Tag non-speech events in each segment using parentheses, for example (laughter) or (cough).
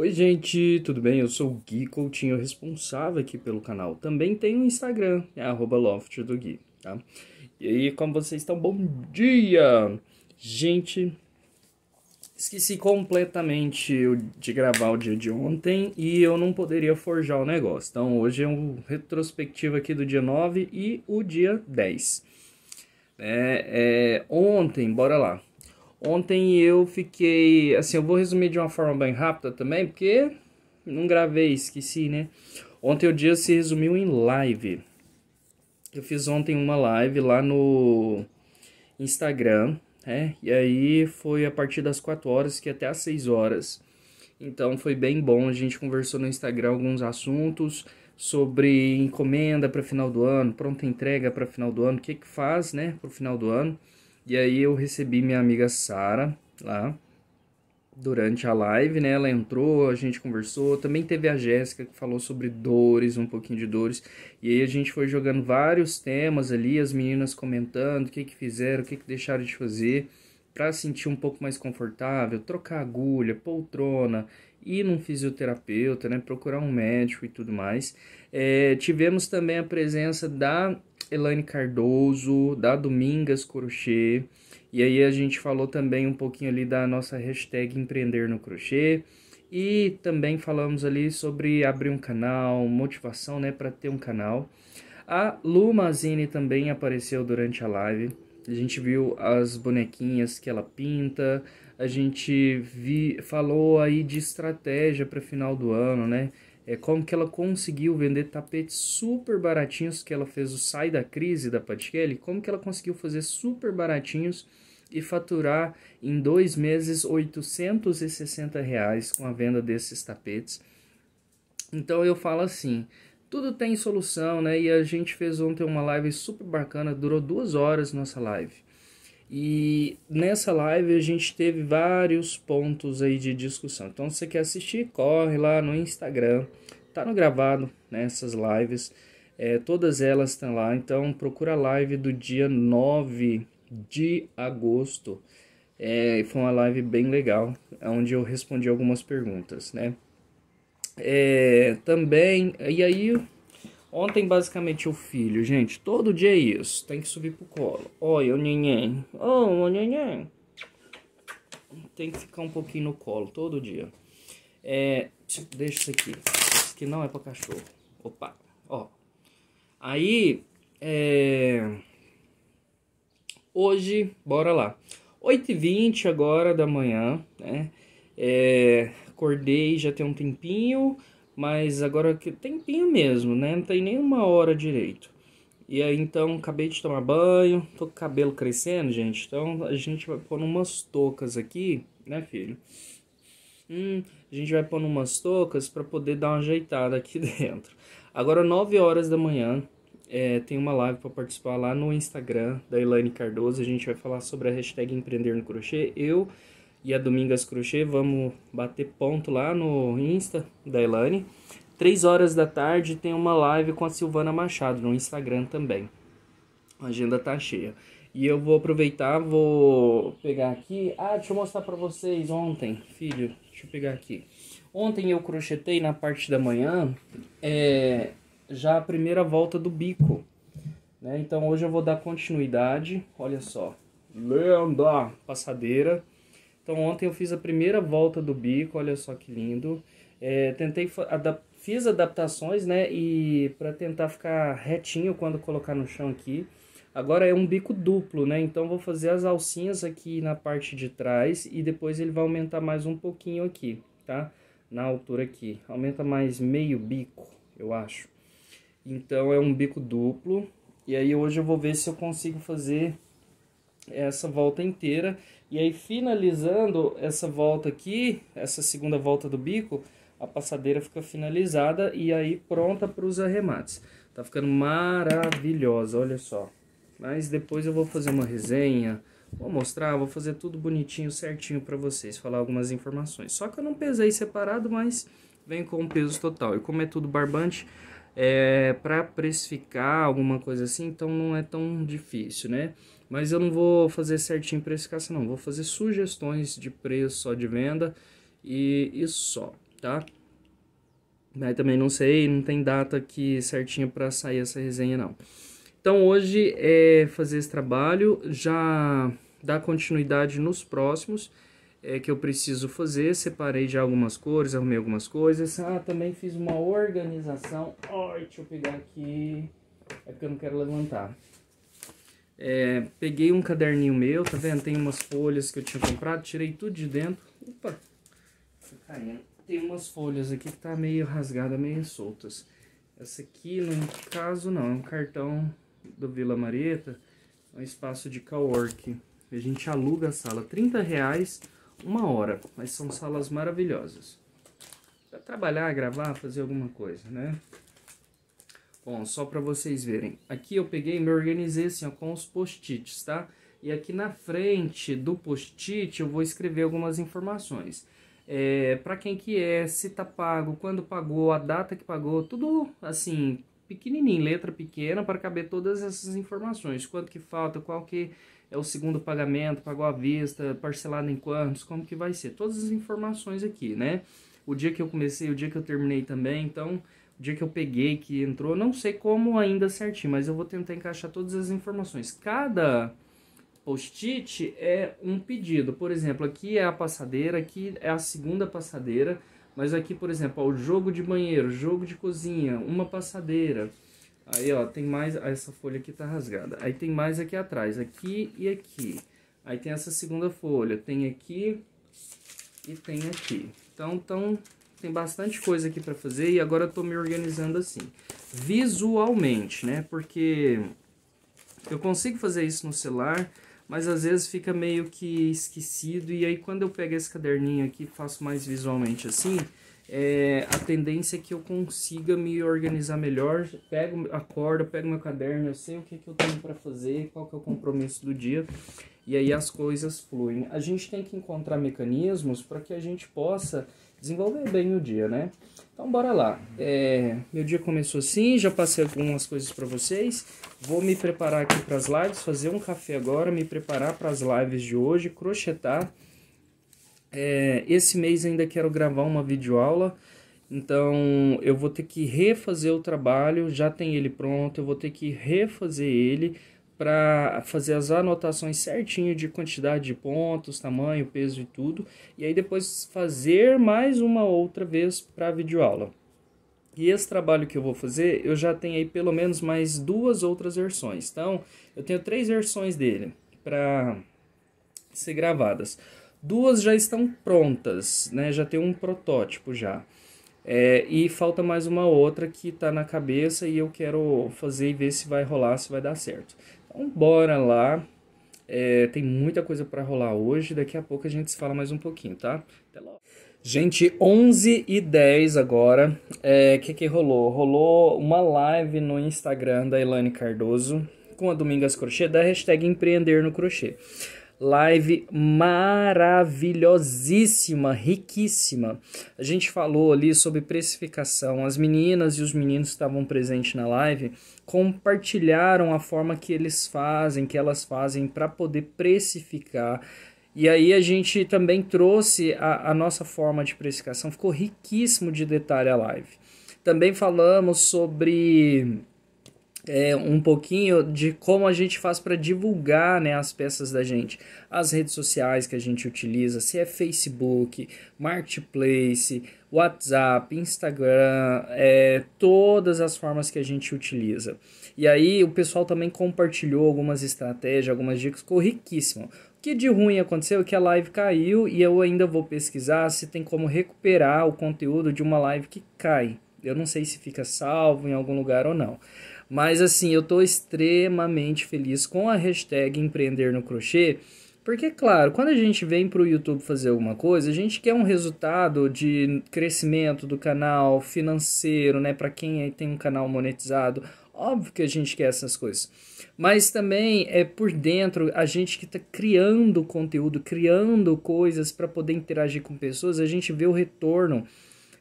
Oi, gente, tudo bem? Eu sou o Gui Coutinho, responsável aqui pelo canal. Também tem um Instagram, é @loftdogui, tá? E aí, como vocês estão? Bom dia! Gente, esqueci completamente de gravar o dia de ontem e eu não poderia forjar o negócio. Então, hoje é um retrospectivo aqui do dia 9 e o dia 10. É, é, ontem, bora lá. Ontem eu fiquei, assim, eu vou resumir de uma forma bem rápida também, porque não gravei, esqueci, né? Ontem o dia se resumiu em live. Eu fiz ontem uma live lá no Instagram, né? E aí foi a partir das 4 horas que até às 6 horas. Então foi bem bom, a gente conversou no Instagram alguns assuntos sobre encomenda para final do ano, pronta entrega para final do ano, o que que faz, né, para o final do ano. E aí eu recebi minha amiga Sara lá durante a live, né? Ela entrou, a gente conversou. Também teve a Jéssica que falou sobre dores, um pouquinho de dores. E aí a gente foi jogando vários temas ali, as meninas comentando o que que fizeram, o que que deixaram de fazer para sentir um pouco mais confortável, trocar agulha, poltrona, ir num fisioterapeuta, né? Procurar um médico e tudo mais. É, tivemos também a presença da Elaine Cardoso, da Domingas Crochê. E aí a gente falou também um pouquinho ali da nossa hashtag empreender no crochê. E também falamos ali sobre abrir um canal, motivação, né, para ter um canal. A Lumazine também apareceu durante a live. A gente viu as bonequinhas que ela pinta, a gente vi, falou aí de estratégia para final do ano, né? é como que ela conseguiu vender tapetes super baratinhos, que ela fez o Sai da Crise da Kelly. como que ela conseguiu fazer super baratinhos e faturar em dois meses 860 reais com a venda desses tapetes. Então eu falo assim, tudo tem solução, né? E a gente fez ontem uma live super bacana, durou duas horas nossa live. E nessa live a gente teve vários pontos aí de discussão. Então, se você quer assistir, corre lá no Instagram. Tá no gravado nessas né, lives. É, todas elas estão lá. Então, procura a live do dia 9 de agosto. É, foi uma live bem legal, onde eu respondi algumas perguntas, né? É, também, e aí Ontem, basicamente, o filho, gente, todo dia é isso. Tem que subir pro colo. Olha o neném. Oh, o neném. Tem que ficar um pouquinho no colo, todo dia. É, deixa isso aqui. Isso aqui não é pra cachorro. Opa, ó. Aí, é... Hoje, bora lá. 8h20 agora da manhã, né? É, acordei já tem um tempinho mas agora que tempinho mesmo, né? Não tem nenhuma hora direito. E aí então acabei de tomar banho, tô com o cabelo crescendo, gente. Então a gente vai pôr umas toucas aqui, né, filho? Hum, a gente vai pôr umas toucas para poder dar uma ajeitada aqui (laughs) dentro. Agora 9 horas da manhã, é, tem uma live para participar lá no Instagram da Elaine Cardoso. A gente vai falar sobre a hashtag empreender no crochê. Eu e a Domingas Crochê. Vamos bater ponto lá no Insta da Elane. 3 horas da tarde tem uma live com a Silvana Machado no Instagram também. A agenda tá cheia. E eu vou aproveitar, vou pegar aqui. Ah, deixa eu mostrar pra vocês ontem, filho. Deixa eu pegar aqui. Ontem eu crochetei na parte da manhã é, já a primeira volta do bico. Né? Então hoje eu vou dar continuidade. Olha só. Lenda passadeira. Então ontem eu fiz a primeira volta do bico, olha só que lindo. É, tentei fiz adaptações, né? E para tentar ficar retinho quando colocar no chão aqui. Agora é um bico duplo, né? Então vou fazer as alcinhas aqui na parte de trás e depois ele vai aumentar mais um pouquinho aqui, tá? Na altura aqui. Aumenta mais meio bico, eu acho. Então é um bico duplo. E aí hoje eu vou ver se eu consigo fazer essa volta inteira. E aí, finalizando essa volta aqui, essa segunda volta do bico, a passadeira fica finalizada e aí pronta para os arremates. Tá ficando maravilhosa, olha só. Mas depois eu vou fazer uma resenha, vou mostrar, vou fazer tudo bonitinho, certinho para vocês, falar algumas informações. Só que eu não pesei separado, mas vem com o peso total. E como é tudo barbante, é, para precificar alguma coisa assim, então não é tão difícil, né? Mas eu não vou fazer certinho caça, não. Vou fazer sugestões de preço só de venda e isso só, tá? Mas também não sei, não tem data aqui certinha para sair essa resenha, não. Então hoje é fazer esse trabalho, já dar continuidade nos próximos é, que eu preciso fazer. Separei já algumas cores, arrumei algumas coisas. Ah, também fiz uma organização. oh, deixa eu pegar aqui. É porque eu não quero levantar. É, peguei um caderninho meu, tá vendo? Tem umas folhas que eu tinha comprado, tirei tudo de dentro. Opa! Tá caindo. Tem umas folhas aqui que tá meio rasgada, meio soltas. Essa aqui, no caso, não. É um cartão do Vila Marieta. É um espaço de cowork. A gente aluga a sala. 30 reais uma hora. Mas são salas maravilhosas. Pra trabalhar, gravar, fazer alguma coisa, né? Bom, só para vocês verem. Aqui eu peguei e me organizei assim, ó, com os post-its, tá? E aqui na frente do post-it eu vou escrever algumas informações. É, para quem que é, se tá pago, quando pagou, a data que pagou, tudo assim, pequenininho, letra pequena, para caber todas essas informações. Quanto que falta, qual que é o segundo pagamento, pagou à vista, parcelado em quantos, como que vai ser. Todas as informações aqui, né? O dia que eu comecei, o dia que eu terminei também, então dia que eu peguei, que entrou, não sei como ainda certinho, mas eu vou tentar encaixar todas as informações. Cada post-it é um pedido. Por exemplo, aqui é a passadeira, aqui é a segunda passadeira, mas aqui, por exemplo, ó, o jogo de banheiro, jogo de cozinha, uma passadeira. Aí, ó, tem mais, ah, essa folha aqui tá rasgada. Aí tem mais aqui atrás, aqui e aqui. Aí tem essa segunda folha, tem aqui e tem aqui. Então, estão tem bastante coisa aqui para fazer e agora eu tô me organizando assim. Visualmente, né? Porque eu consigo fazer isso no celular, mas às vezes fica meio que esquecido. E aí quando eu pego esse caderninho aqui faço mais visualmente assim, é, a tendência é que eu consiga me organizar melhor. Pego a corda, pego meu caderno, eu sei o que, que eu tenho para fazer, qual que é o compromisso do dia. E aí as coisas fluem. A gente tem que encontrar mecanismos para que a gente possa desenvolver bem o dia, né? Então bora lá. É, meu dia começou assim, já passei algumas coisas para vocês. Vou me preparar aqui para as lives, fazer um café agora, me preparar para as lives de hoje, crochetar. É, esse mês ainda quero gravar uma videoaula, então eu vou ter que refazer o trabalho, já tem ele pronto, eu vou ter que refazer ele para fazer as anotações certinho de quantidade de pontos, tamanho, peso e tudo, e aí depois fazer mais uma outra vez para videoaula. E esse trabalho que eu vou fazer, eu já tenho aí pelo menos mais duas outras versões. Então, eu tenho três versões dele para ser gravadas. Duas já estão prontas, né? Já tem um protótipo já. É, e falta mais uma outra que está na cabeça e eu quero fazer e ver se vai rolar, se vai dar certo. Então, bora lá. É, tem muita coisa para rolar hoje. Daqui a pouco a gente se fala mais um pouquinho, tá? Até logo. Gente, 11 e 10 agora. O é, que, que rolou? Rolou uma live no Instagram da Elane Cardoso com a Domingas Crochê da hashtag Empreender no Crochê live maravilhosíssima, riquíssima. A gente falou ali sobre precificação. As meninas e os meninos que estavam presentes na live compartilharam a forma que eles fazem, que elas fazem para poder precificar. E aí a gente também trouxe a, a nossa forma de precificação. Ficou riquíssimo de detalhe a live. Também falamos sobre é, um pouquinho de como a gente faz para divulgar né, as peças da gente. As redes sociais que a gente utiliza, se é Facebook, Marketplace, WhatsApp, Instagram, é, todas as formas que a gente utiliza. E aí o pessoal também compartilhou algumas estratégias, algumas dicas, ficou riquíssimo. O que de ruim aconteceu é que a live caiu e eu ainda vou pesquisar se tem como recuperar o conteúdo de uma live que cai. Eu não sei se fica salvo em algum lugar ou não. Mas assim, eu estou extremamente feliz com a hashtag empreender no crochê, porque claro, quando a gente vem para o YouTube fazer alguma coisa, a gente quer um resultado de crescimento do canal, financeiro, né, para quem tem um canal monetizado. Óbvio que a gente quer essas coisas. Mas também é por dentro, a gente que está criando conteúdo, criando coisas para poder interagir com pessoas, a gente vê o retorno.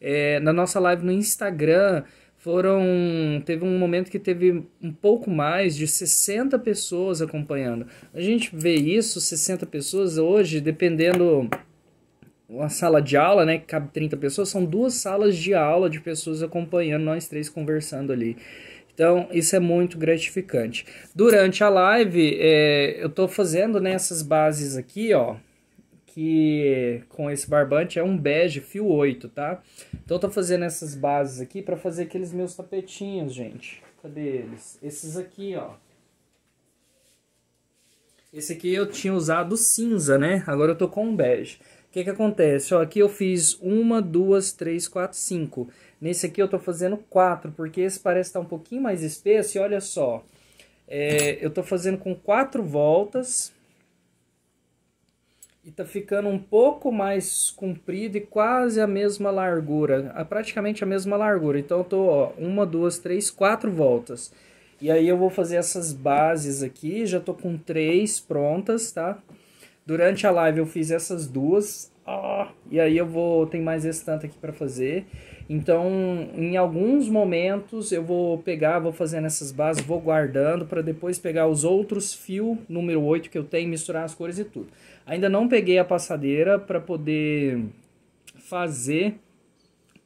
É, na nossa live no Instagram, foram. Teve um momento que teve um pouco mais de 60 pessoas acompanhando. A gente vê isso, 60 pessoas hoje, dependendo uma sala de aula, né, que cabe 30 pessoas, são duas salas de aula de pessoas acompanhando, nós três conversando ali. Então, isso é muito gratificante. Durante a live, é, eu estou fazendo nessas né, bases aqui, ó que com esse barbante é um bege fio 8, tá? Então eu tô fazendo essas bases aqui para fazer aqueles meus tapetinhos, gente. Cadê eles? Esses aqui, ó. Esse aqui eu tinha usado cinza, né? Agora eu tô com um bege. O que que acontece? Ó, aqui eu fiz uma, duas, três, quatro, cinco. Nesse aqui eu tô fazendo quatro, porque esse parece estar tá um pouquinho mais espesso. E olha só, é, eu tô fazendo com quatro voltas e tá ficando um pouco mais comprido e quase a mesma largura, a ah, praticamente a mesma largura. Então eu tô, ó, uma, duas, três, quatro voltas. E aí eu vou fazer essas bases aqui, já tô com três prontas, tá? Durante a live eu fiz essas duas, ah, e aí eu vou tem mais esse tanto aqui para fazer. Então, em alguns momentos eu vou pegar, vou fazendo essas bases, vou guardando para depois pegar os outros fio número 8 que eu tenho, misturar as cores e tudo. Ainda não peguei a passadeira para poder fazer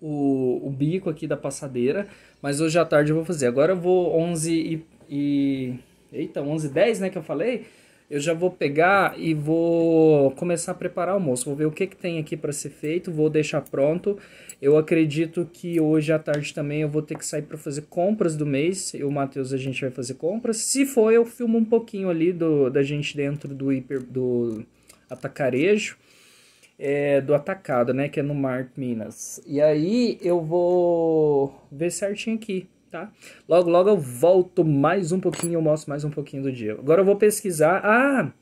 o, o, bico aqui da passadeira, mas hoje à tarde eu vou fazer. Agora eu vou 11 e, e eita, 11 10, né, que eu falei? eu já vou pegar e vou começar a preparar o almoço. Vou ver o que, que tem aqui para ser feito, vou deixar pronto. Eu acredito que hoje à tarde também eu vou ter que sair para fazer compras do mês. Eu, Matheus, a gente vai fazer compras. Se for, eu filmo um pouquinho ali do, da gente dentro do hiper, do atacarejo. É, do atacado, né? Que é no Mar Minas. E aí eu vou ver certinho aqui tá? Logo, logo eu volto mais um pouquinho, eu mostro mais um pouquinho do dia. Agora eu vou pesquisar. Ah!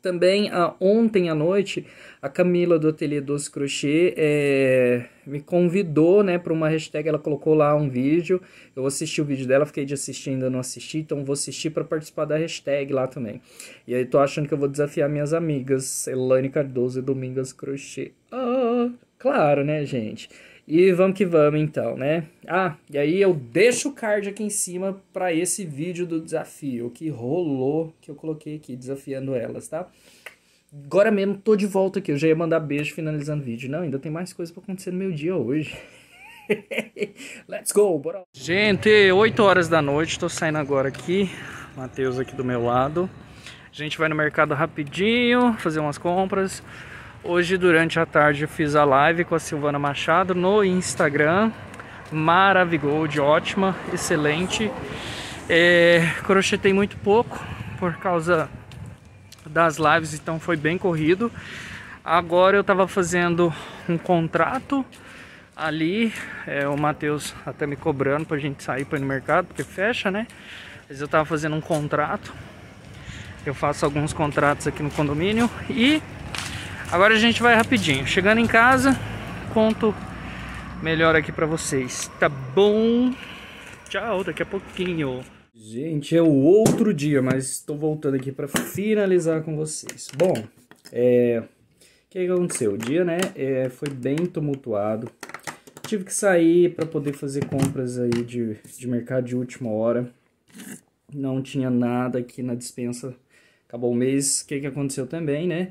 Também ah, ontem à noite, a Camila do Ateliê Doce Crochê é, me convidou né, para uma hashtag. Ela colocou lá um vídeo. Eu assisti o vídeo dela, fiquei de assistir, ainda não assisti, então vou assistir para participar da hashtag lá também. E aí tô achando que eu vou desafiar minhas amigas, Elane Cardoso e Domingas Crochê. Ah, claro, né, gente? E vamos que vamos então, né? Ah, e aí eu deixo o card aqui em cima para esse vídeo do desafio que rolou, que eu coloquei aqui, desafiando elas, tá? Agora mesmo tô de volta aqui, eu já ia mandar beijo finalizando o vídeo. Não, ainda tem mais coisa para acontecer no meu dia hoje. (laughs) Let's go, bora! Gente, 8 horas da noite, tô saindo agora aqui. Matheus aqui do meu lado. A gente vai no mercado rapidinho, fazer umas compras. Hoje, durante a tarde, eu fiz a live com a Silvana Machado no Instagram. Maravigold, ótima, excelente. É, crochetei muito pouco por causa das lives, então foi bem corrido. Agora eu estava fazendo um contrato ali, é, o Matheus até me cobrando para a gente sair para ir no mercado, porque fecha, né? Mas eu estava fazendo um contrato, eu faço alguns contratos aqui no condomínio e Agora a gente vai rapidinho. Chegando em casa, conto melhor aqui pra vocês. Tá bom? Tchau, daqui a pouquinho. Gente, é o outro dia, mas estou voltando aqui para finalizar com vocês. Bom, é... o que, que aconteceu? O dia, né, é... foi bem tumultuado. Tive que sair para poder fazer compras aí de, de mercado de última hora. Não tinha nada aqui na dispensa. Acabou o mês. O que, que aconteceu também, né?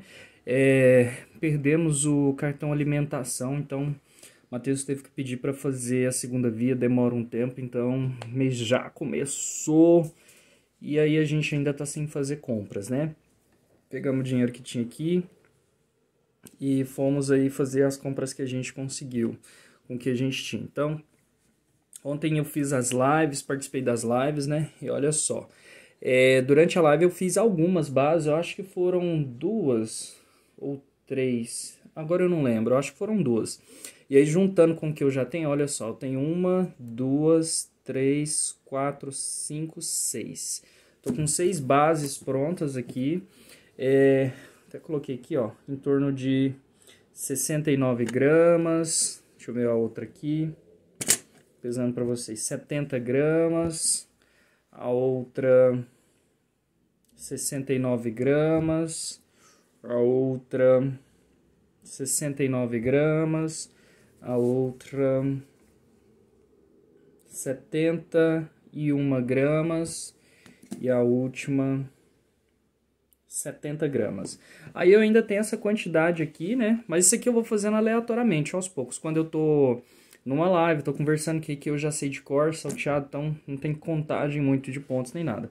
É, perdemos o cartão alimentação, então Matheus teve que pedir para fazer a segunda via, demora um tempo, então mês já começou e aí a gente ainda tá sem fazer compras, né? Pegamos o dinheiro que tinha aqui e fomos aí fazer as compras que a gente conseguiu, com o que a gente tinha. Então, ontem eu fiz as lives, participei das lives, né? E olha só, é, durante a live eu fiz algumas bases, eu acho que foram duas, ou três. Agora eu não lembro, eu acho que foram duas. E aí, juntando com o que eu já tenho, olha só, eu tenho uma, duas, três, quatro, cinco, seis. Tô com seis bases prontas aqui. É, até coloquei aqui, ó, em torno de 69 gramas. Deixa eu ver a outra aqui. Pesando para vocês, 70 gramas. A outra, 69 gramas a outra 69 gramas, a outra 71 gramas e a última 70 gramas. Aí eu ainda tenho essa quantidade aqui, né? Mas isso aqui eu vou fazendo aleatoriamente, aos poucos. Quando eu tô numa live, tô conversando aqui que eu já sei de cor, salteado, então não tem contagem muito de pontos nem nada.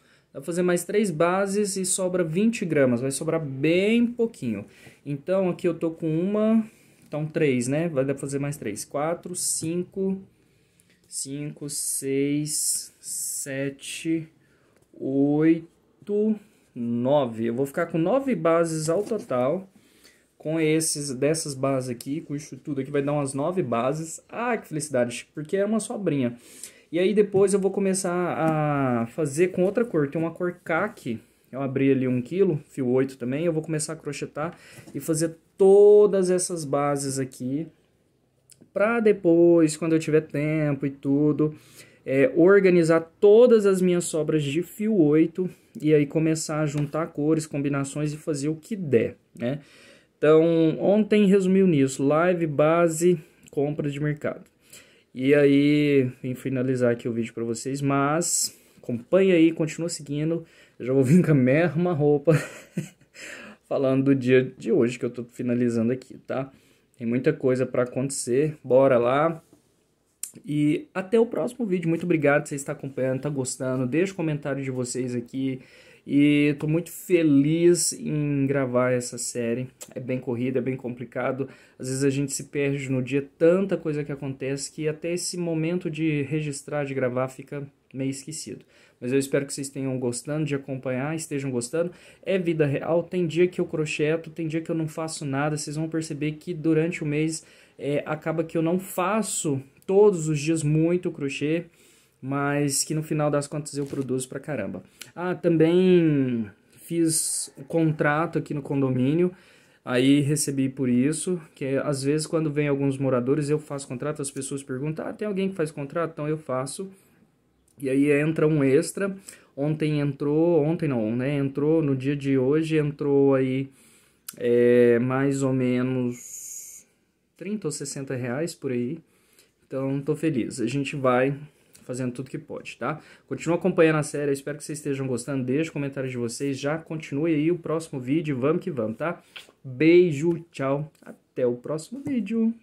Dá pra fazer mais três bases e sobra 20 gramas. Vai sobrar bem pouquinho. Então, aqui eu tô com uma... Então, três, né? Vai dar pra fazer mais três. Quatro, cinco... Cinco, seis, sete, oito, nove. Eu vou ficar com nove bases ao total. Com esses, dessas bases aqui, com isso tudo aqui, vai dar umas nove bases. Ah, que felicidade, porque é uma sobrinha. E aí depois eu vou começar a fazer com outra cor. Tem uma cor caque, eu abri ali um quilo, fio 8 também. Eu vou começar a crochetar e fazer todas essas bases aqui. Pra depois, quando eu tiver tempo e tudo, é, organizar todas as minhas sobras de fio 8 e aí começar a juntar cores, combinações e fazer o que der, né? Então, ontem resumiu nisso, live, base, compra de mercado. E aí, vim finalizar aqui o vídeo para vocês, mas acompanha aí, continua seguindo. Eu já vou vir (laughs) com a mesma roupa (laughs) falando do dia de hoje que eu tô finalizando aqui, tá? Tem muita coisa para acontecer. Bora lá. E até o próximo vídeo. Muito obrigado, você está acompanhando, está gostando. Deixa o comentário de vocês aqui. E tô muito feliz em gravar essa série. É bem corrida, é bem complicado. Às vezes a gente se perde no dia, tanta coisa que acontece que até esse momento de registrar, de gravar, fica meio esquecido. Mas eu espero que vocês tenham gostando de acompanhar, estejam gostando. É vida real, tem dia que eu crocheto, tem dia que eu não faço nada. Vocês vão perceber que durante o mês é, acaba que eu não faço todos os dias muito crochê mas que no final das contas eu produzo pra caramba. Ah, também fiz um contrato aqui no condomínio, aí recebi por isso, que é, às vezes quando vem alguns moradores eu faço contrato, as pessoas perguntam, ah, tem alguém que faz contrato? Então eu faço, e aí entra um extra, ontem entrou, ontem não, né, entrou no dia de hoje, entrou aí é, mais ou menos 30 ou 60 reais por aí, então tô feliz, a gente vai fazendo tudo que pode, tá? Continua acompanhando a série, espero que vocês estejam gostando, deixa o comentários de vocês, já continue aí o próximo vídeo, vamos que vamos, tá? Beijo, tchau, até o próximo vídeo.